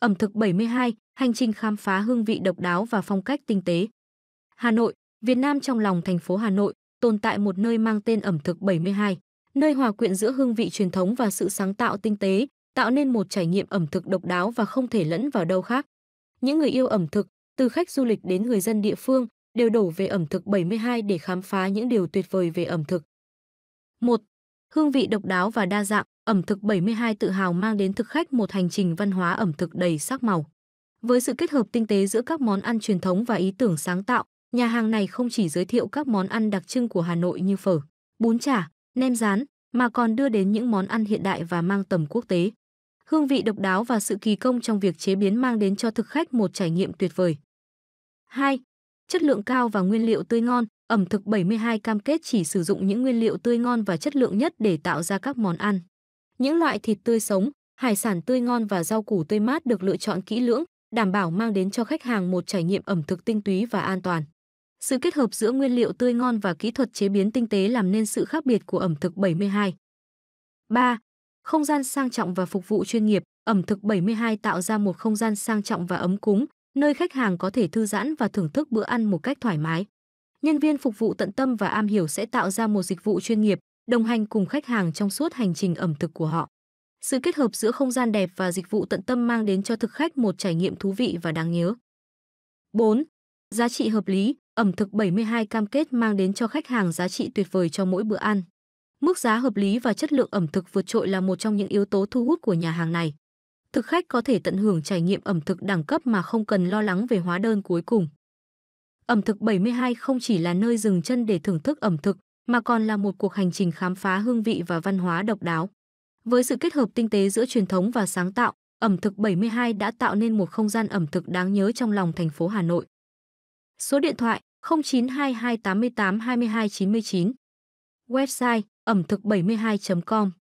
Ẩm thực 72, hành trình khám phá hương vị độc đáo và phong cách tinh tế. Hà Nội, Việt Nam trong lòng thành phố Hà Nội, tồn tại một nơi mang tên ẩm thực 72, nơi hòa quyện giữa hương vị truyền thống và sự sáng tạo tinh tế, tạo nên một trải nghiệm ẩm thực độc đáo và không thể lẫn vào đâu khác. Những người yêu ẩm thực, từ khách du lịch đến người dân địa phương, đều đổ về ẩm thực 72 để khám phá những điều tuyệt vời về ẩm thực. 1. Hương vị độc đáo và đa dạng ẩm thực 72 tự hào mang đến thực khách một hành trình văn hóa ẩm thực đầy sắc màu. Với sự kết hợp tinh tế giữa các món ăn truyền thống và ý tưởng sáng tạo, nhà hàng này không chỉ giới thiệu các món ăn đặc trưng của Hà Nội như phở, bún chả, nem rán, mà còn đưa đến những món ăn hiện đại và mang tầm quốc tế. Hương vị độc đáo và sự kỳ công trong việc chế biến mang đến cho thực khách một trải nghiệm tuyệt vời. 2. Chất lượng cao và nguyên liệu tươi ngon, ẩm thực 72 cam kết chỉ sử dụng những nguyên liệu tươi ngon và chất lượng nhất để tạo ra các món ăn. Những loại thịt tươi sống, hải sản tươi ngon và rau củ tươi mát được lựa chọn kỹ lưỡng, đảm bảo mang đến cho khách hàng một trải nghiệm ẩm thực tinh túy và an toàn. Sự kết hợp giữa nguyên liệu tươi ngon và kỹ thuật chế biến tinh tế làm nên sự khác biệt của ẩm thực 72. 3. Không gian sang trọng và phục vụ chuyên nghiệp, ẩm thực 72 tạo ra một không gian sang trọng và ấm cúng, nơi khách hàng có thể thư giãn và thưởng thức bữa ăn một cách thoải mái. Nhân viên phục vụ tận tâm và am hiểu sẽ tạo ra một dịch vụ chuyên nghiệp, đồng hành cùng khách hàng trong suốt hành trình ẩm thực của họ. Sự kết hợp giữa không gian đẹp và dịch vụ tận tâm mang đến cho thực khách một trải nghiệm thú vị và đáng nhớ. 4. Giá trị hợp lý, ẩm thực 72 cam kết mang đến cho khách hàng giá trị tuyệt vời cho mỗi bữa ăn. Mức giá hợp lý và chất lượng ẩm thực vượt trội là một trong những yếu tố thu hút của nhà hàng này. Thực khách có thể tận hưởng trải nghiệm ẩm thực đẳng cấp mà không cần lo lắng về hóa đơn cuối cùng. Ẩm thực 72 không chỉ là nơi dừng chân để thưởng thức ẩm thực mà còn là một cuộc hành trình khám phá hương vị và văn hóa độc đáo. Với sự kết hợp tinh tế giữa truyền thống và sáng tạo, ẩm thực 72 đã tạo nên một không gian ẩm thực đáng nhớ trong lòng thành phố Hà Nội. Số điện thoại 0922 88 22 99 Website ẩm thực 72.com